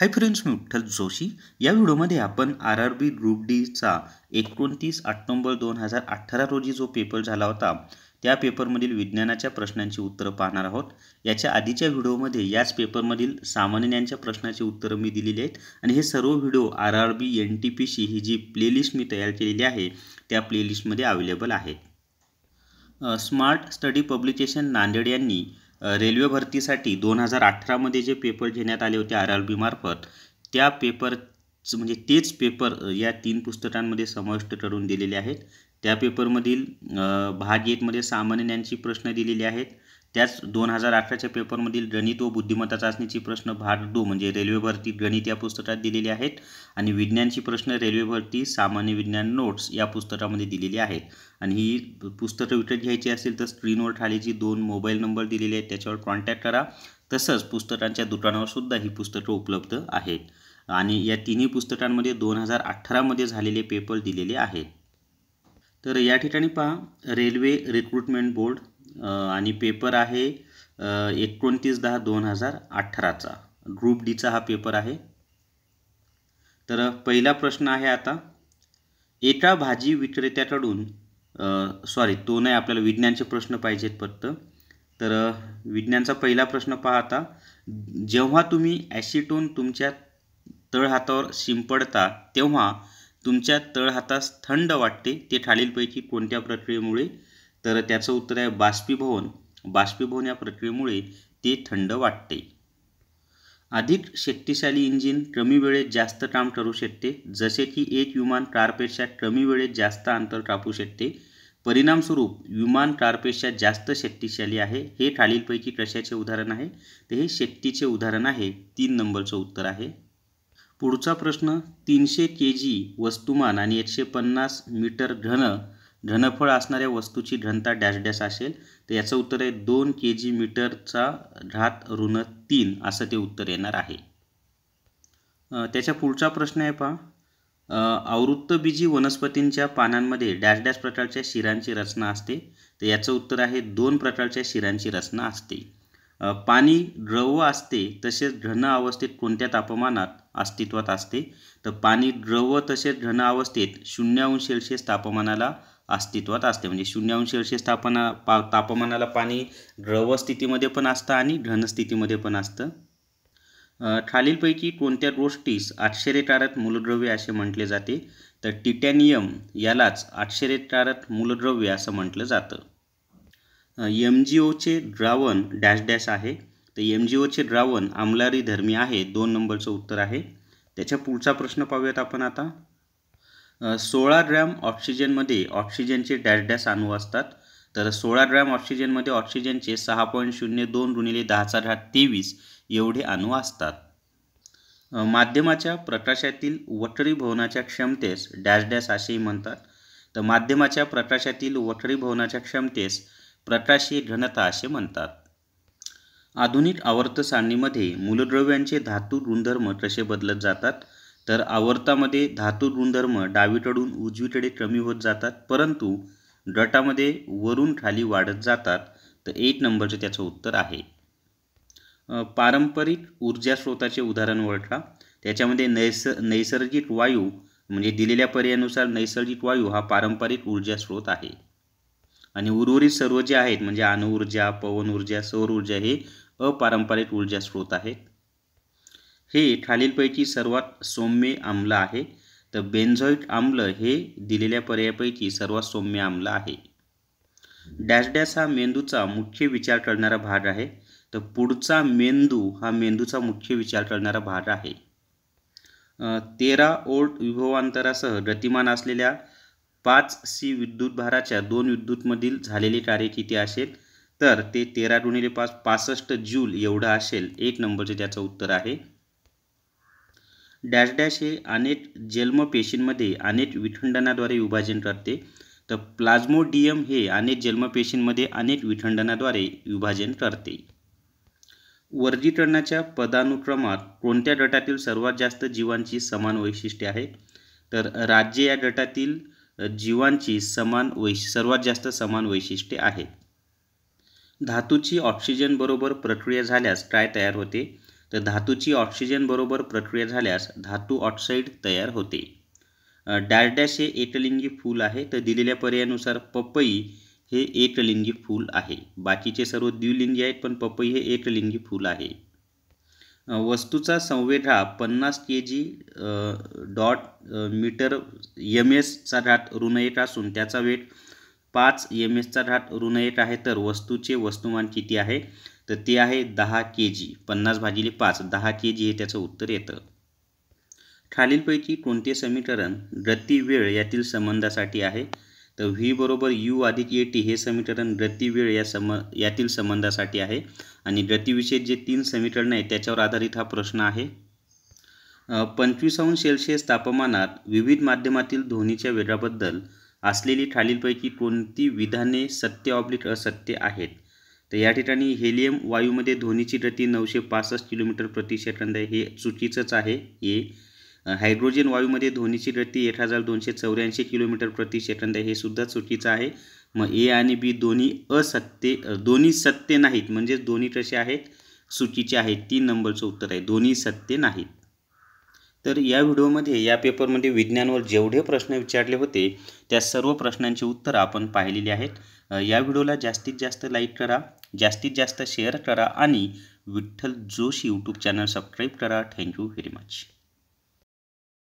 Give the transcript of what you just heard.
hi friends मी उठ्ठल जोशी या व्हिडिओमध्ये आपण आर आर बी ग्रुप डीचा एकोणतीस ऑक्टोंबर दोन हजार अठरा रोजी जो पेपर झाला होता त्या पेपरमधील विज्ञानाच्या प्रश्नांची उत्तरं पाहणार आहोत याच्या आधीच्या व्हिडिओमध्ये याच पेपरमधील सामान्यांच्या प्रश्नाची उत्तरं मी दिलेली आहेत आणि हे सर्व video R R B N T P C ही जी प्लेलिस्ट मी तयार केलेली आहे त्या प्लेलिस्टमध्ये अवेलेबल आहेत स्मार्ट स्टडी पब्लिकेशन नांदेड यांनी रेल्वे भरतीसाठी दोन हजार अठरामध्ये जे पेपर घेण्यात आले होते आर आर मार्फत त्या पेपर म्हणजे तेच पेपर या तीन पुस्तकांमध्ये समाविष्ट करून दिलेले आहेत त्या पेपरमधील भाग एकमध्ये सामान्यांची प्रश्न दिलेले आहेत त्याच दोन हजार अठराच्या पेपरमधील गणित व बुद्धिमत्ता चाचणीची प्रश्न भाग दो म्हणजे रेल्वे भरती गणित या पुस्तकात दिलेली आहेत आणि विज्ञानची प्रश्न रेल्वे भरती सामान्य विज्ञान नोट्स या पुस्तकामध्ये दिलेली आहेत आणि ही पुस्तकं विकत घ्यायची असेल तर स्क्रीनवर खाली जी दोन मोबाईल नंबर दिलेले आहेत त्याच्यावर कॉन्टॅक्ट करा तसंच पुस्तकांच्या दुकानावर सुद्धा ही पुस्तकं उपलब्ध आहेत आणि या तिन्ही पुस्तकांमध्ये दोन हजार अठरामध्ये झालेले पेपर दिलेले आहेत तर या ठिकाणी पहा रेल्वे रिक्रुटमेंट बोर्ड आणि पेपर आहे एकोणतीस दहा दोन हजार अठराचा ग्रुप डीचा हा पेपर आहे तर पहिला प्रश्न आहे आता एका भाजी विक्रेत्याकडून सॉरी तो नाही आपल्याला विज्ञानचे प्रश्न पाहिजेत फक्त तर विज्ञानचा पहिला प्रश्न पाहता जेव्हा तुम्ही ॲसिटोन तुमच्या तळहातावर शिंपडता तेव्हा तुमच्या तळहातास थंड वाटते ते खालीलपैकी कोणत्या प्रक्रियेमुळे तर त्याचं उत्तर आहे बाष्पीभवन बाष्पीभवन या प्रक्रियेमुळे ते थंड वाटते अधिक शक्तिशाली इंजिन कमी वेळेत जास्त काम करू शकते जसे की एक विमान कारपेक्षा कमी वेळेत जास्त अंतर कापू शकते परिणामस्वरूप विमान कारपेक्षा जास्त शक्तिशाली आहे हे खालीलपैकी कशाचे उदाहरण आहे तर हे शक्तीचे उदाहरण आहे तीन नंबरचं उत्तर आहे पुढचा प्रश्न तीनशे के जी वस्तुमान आणि एकशे पन्नास मीटर घन घनफळ असणाऱ्या वस्तूची घनता डॅश डॅश असेल तर याचं उत्तर आहे दोन के जी मीटरचा घात ऋण तीन असं ते उत्तर येणार आहे त्याच्या पुढचा प्रश्न आहे पहा बीजी वनस्पतींच्या पानांमध्ये डॅश डॅश प्रकारच्या शिरांची रचना असते तर याचं उत्तर आहे दोन प्रकारच्या शिरांची रचना असते पाणी द्रव असते तसेच घन अवस्थेत कोणत्या तापमानात अस्तित्वात असते तर पाणी द्रव तसेच घन अवस्थेत शून्य अंश सेल्सिअस तापमानाला अस्तित्वात असते म्हणजे शून्यावंश सेल्सिअस स्थापना पा तापमानाला पाणी द्रव स्थितीमध्ये पण असतं आणि घनस्थितीमध्ये पण असतं खालीलपैकी कोणत्या गोष्टीस आश्चर्यकारक मूलद्रव्य असे म्हटले जाते तर टिटॅनियम यालाच आश्चर्यकारक मूलद्रव्य असं म्हटलं जातं एम जी ओचे द्रावण डॅश डॅश आहे तर एम जी ओचे द्रावण आमलारी धर्मी आहे दोन नंबरचं उत्तर आहे त्याच्या पुढचा प्रश्न पाहूयात आपण आता सोळा ग्रॅम ऑक्सिजनमध्ये ऑक्सिजनचे डॅश डॅश अणू असतात तर सोळा ग्रॅम ऑक्सिजनमध्ये ऑक्सिजनचे सहा पॉईंट शून्य दोन गुणिले दहाचा घात तेवीस एवढे अणू असतात माध्यमाच्या प्रकाशातील भवनाच्या क्षमतेस डॅश डॅश असेही म्हणतात तर माध्यमाच्या प्रकाशातील भवनाच्या क्षमतेस प्रकाशी घनता असे म्हणतात आधुनिक आवर्त सारणीमध्ये मूलद्रव्यांचे धातू गुणधर्म कसे बदलत जातात तर आवर्तामध्ये धातू गुणधर्म डावीकडून उजवीकडे कमी होत जातात परंतु गटामध्ये वरून खाली वाढत जातात तर एक नंबरचं त्याचं उत्तर आहे पारंपरिक ऊर्जा स्रोताचे उदाहरण ओळखा त्याच्यामध्ये नैस नैसर्गिक वायू म्हणजे दिलेल्या पर्यायानुसार नैसर्गिक वायू हा पारंपरिक ऊर्जा स्रोत आहे आणि उर्वरित सर्व जे आहेत म्हणजे अणुऊर्जा पवन ऊर्जा सौर ऊर्जा हे अपारंपरिक ऊर्जा स्रोत आहेत हे खालीलपैकी सर्वात सौम्य आम्ल आहे तर बेन्झॉईट आम्ल हे दिलेल्या पर्यायापैकी सर्वात सौम्य आम्ल आहे डॅश डॅश हा मेंदूचा मुख्य विचार करणारा भाग आहे तर पुढचा मेंदू हा मेंदूचा मुख्य विचार करणारा भाग आहे तेरा ओल्ट विभवांतरासह गतिमान असलेल्या पाच सी विद्युत भाराच्या दोन विद्युतमधील झालेले कार्य किती असेल तर ते तेरा गुणिले पाच पासष्ट जूल एवढं असेल एक नंबरचे त्याचं उत्तर आहे डॅश डॅश हे अनेक जन्म पेशींमध्ये अनेक विखंडनाद्वारे विभाजन करते तर प्लाझ्मोडियम हे अनेक जन्म पेशींमध्ये अनेक विखंडनाद्वारे विभाजन करते वर्गीकरणाच्या पदानुक्रमात कोणत्या गटातील सर्वात जास्त जीवांची समान वैशिष्ट्ये आहे तर राज्य या गटातील जीवांची समान वैश सर्वात जास्त समान वैशिष्ट्ये आहे धातूची ऑक्सिजनबरोबर प्रक्रिया झाल्यास काय तयार होते तर धातूची ऑक्सिजनबरोबर प्रक्रिया झाल्यास धातू ऑक्साईड तयार होते डारडॅश हे एकलिंगी फूल आहे तर दिलेल्या पर्यायानुसार पपई हे एकलिंगी फूल आहे बाकीचे सर्व द्विलिंगी आहेत पण पपई हे एकलिंगी फूल आहे वस्तूचा संवेद हा पन्नास के जी डॉट मीटर यम एसचा ढाट ऋण एक असून त्याचा वेट पाच एम एसचा ढाट ऋण एक आहे तर वस्तूचे वस्तुमान किती आहे तर ते आहे दहा के जी पन्नास भागिले पाच दहा के जी हे त्याचं उत्तर येतं खालीलपैकी कोणते समीकरण गती वेळ यातील संबंधासाठी आहे तर व्ही बरोबर यू अधिक ए टी हे समीकरण वेळ या सम यातील संबंधासाठी आहे आणि गतीविषयी जे तीन समीकरण आहेत त्याच्यावर आधारित हा प्रश्न आहे अंश सेल्सिअस तापमानात विविध माध्यमातील ध्वनीच्या वेगाबद्दल असलेली खालीलपैकी कोणती विधाने सत्य ऑब्लिक असत्य आहेत तर या ठिकाणी हेलियम वायूमध्ये ध्वनीची गती नऊशे पासष्ट किलोमीटर प्रति सेकंद आहे हे चुकीचंच आहे ए हायड्रोजन वायूमध्ये ध्वनीची गती एक हजार दोनशे चौऱ्याऐंशी किलोमीटर प्रति सेकंद आहे हे सुद्धा चुकीचं आहे मग ए आणि बी दोन्ही असत्य दोन्ही सत्य नाहीत म्हणजेच दोन्ही कसे आहेत चुकीचे आहेत तीन नंबरचं उत्तर आहे दोन्ही सत्य नाहीत तर या व्हिडिओमध्ये या पेपरमध्ये विज्ञानावर जेवढे प्रश्न विचारले होते त्या सर्व प्रश्नांची उत्तरं आपण पाहिलेली आहेत या व्हिडिओला जास्तीत जास्त लाईक करा जास्तीत जास्त शेअर करा आणि Vitthal Joshi YouTube channel subscribe करा थँक्यू व्हेरी मच